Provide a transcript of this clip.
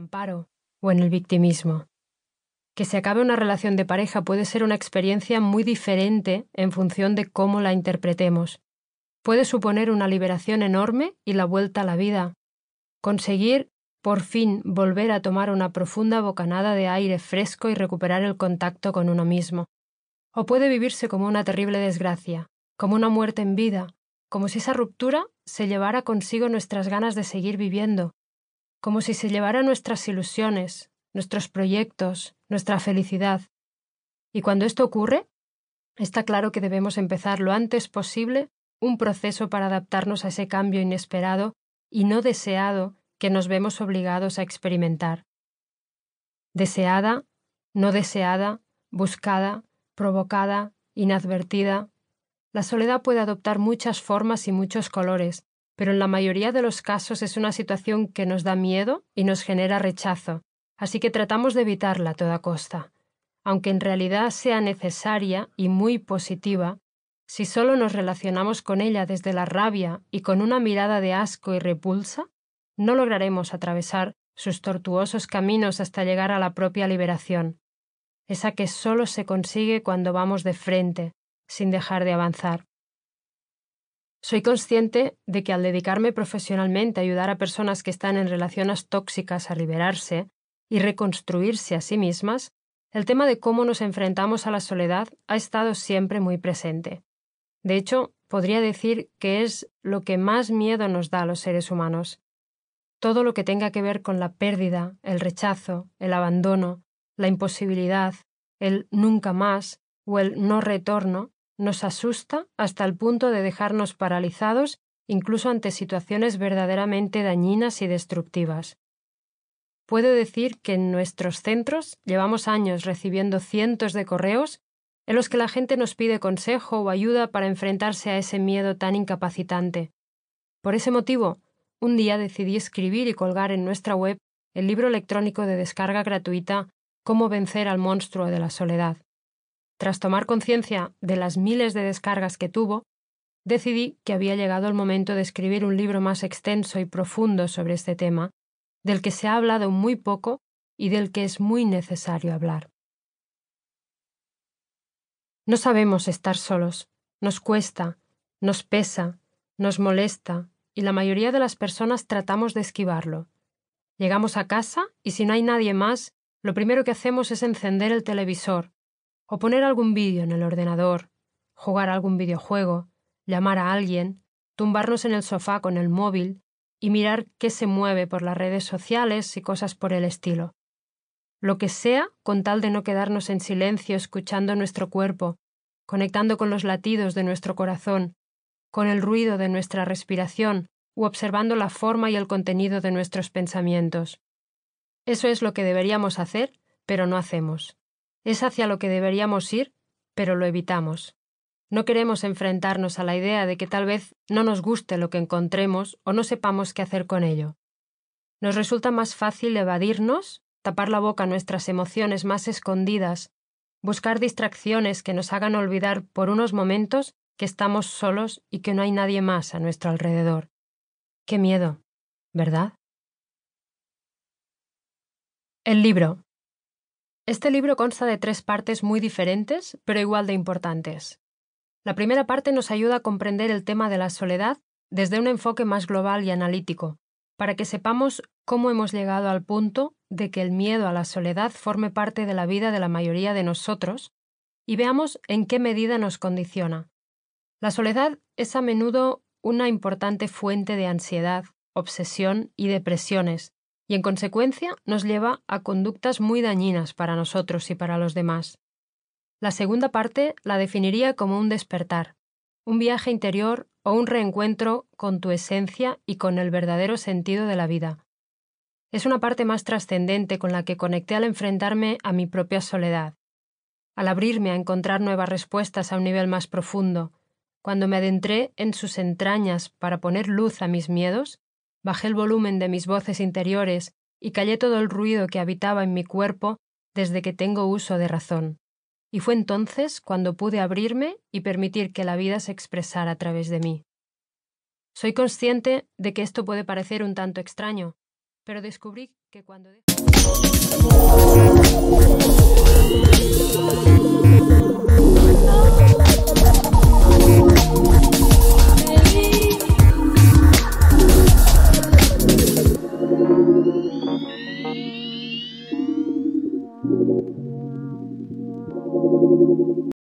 amparo o en el victimismo. Que se acabe una relación de pareja puede ser una experiencia muy diferente en función de cómo la interpretemos. Puede suponer una liberación enorme y la vuelta a la vida. Conseguir, por fin, volver a tomar una profunda bocanada de aire fresco y recuperar el contacto con uno mismo. O puede vivirse como una terrible desgracia, como una muerte en vida, como si esa ruptura se llevara consigo nuestras ganas de seguir viviendo, como si se llevara nuestras ilusiones, nuestros proyectos, nuestra felicidad. Y cuando esto ocurre, está claro que debemos empezar lo antes posible un proceso para adaptarnos a ese cambio inesperado y no deseado que nos vemos obligados a experimentar. Deseada, no deseada, buscada, provocada, inadvertida, la soledad puede adoptar muchas formas y muchos colores, pero en la mayoría de los casos es una situación que nos da miedo y nos genera rechazo, así que tratamos de evitarla a toda costa. Aunque en realidad sea necesaria y muy positiva, si solo nos relacionamos con ella desde la rabia y con una mirada de asco y repulsa, no lograremos atravesar sus tortuosos caminos hasta llegar a la propia liberación, esa que solo se consigue cuando vamos de frente, sin dejar de avanzar. Soy consciente de que al dedicarme profesionalmente a ayudar a personas que están en relaciones tóxicas a liberarse y reconstruirse a sí mismas, el tema de cómo nos enfrentamos a la soledad ha estado siempre muy presente. De hecho, podría decir que es lo que más miedo nos da a los seres humanos. Todo lo que tenga que ver con la pérdida, el rechazo, el abandono, la imposibilidad, el nunca más o el no retorno nos asusta hasta el punto de dejarnos paralizados incluso ante situaciones verdaderamente dañinas y destructivas. Puedo decir que en nuestros centros llevamos años recibiendo cientos de correos en los que la gente nos pide consejo o ayuda para enfrentarse a ese miedo tan incapacitante. Por ese motivo, un día decidí escribir y colgar en nuestra web el libro electrónico de descarga gratuita Cómo vencer al monstruo de la soledad. Tras tomar conciencia de las miles de descargas que tuvo, decidí que había llegado el momento de escribir un libro más extenso y profundo sobre este tema, del que se ha hablado muy poco y del que es muy necesario hablar. No sabemos estar solos, nos cuesta, nos pesa, nos molesta, y la mayoría de las personas tratamos de esquivarlo. Llegamos a casa y si no hay nadie más, lo primero que hacemos es encender el televisor, o poner algún vídeo en el ordenador, jugar algún videojuego, llamar a alguien, tumbarnos en el sofá con el móvil y mirar qué se mueve por las redes sociales y cosas por el estilo. Lo que sea con tal de no quedarnos en silencio escuchando nuestro cuerpo, conectando con los latidos de nuestro corazón, con el ruido de nuestra respiración u observando la forma y el contenido de nuestros pensamientos. Eso es lo que deberíamos hacer, pero no hacemos. Es hacia lo que deberíamos ir, pero lo evitamos. No queremos enfrentarnos a la idea de que tal vez no nos guste lo que encontremos o no sepamos qué hacer con ello. Nos resulta más fácil evadirnos, tapar la boca a nuestras emociones más escondidas, buscar distracciones que nos hagan olvidar por unos momentos que estamos solos y que no hay nadie más a nuestro alrededor. Qué miedo, ¿verdad? El libro. Este libro consta de tres partes muy diferentes, pero igual de importantes. La primera parte nos ayuda a comprender el tema de la soledad desde un enfoque más global y analítico, para que sepamos cómo hemos llegado al punto de que el miedo a la soledad forme parte de la vida de la mayoría de nosotros y veamos en qué medida nos condiciona. La soledad es a menudo una importante fuente de ansiedad, obsesión y depresiones, y en consecuencia nos lleva a conductas muy dañinas para nosotros y para los demás. La segunda parte la definiría como un despertar, un viaje interior o un reencuentro con tu esencia y con el verdadero sentido de la vida. Es una parte más trascendente con la que conecté al enfrentarme a mi propia soledad, al abrirme a encontrar nuevas respuestas a un nivel más profundo, cuando me adentré en sus entrañas para poner luz a mis miedos, bajé el volumen de mis voces interiores y callé todo el ruido que habitaba en mi cuerpo desde que tengo uso de razón. Y fue entonces cuando pude abrirme y permitir que la vida se expresara a través de mí. Soy consciente de que esto puede parecer un tanto extraño, pero descubrí que cuando...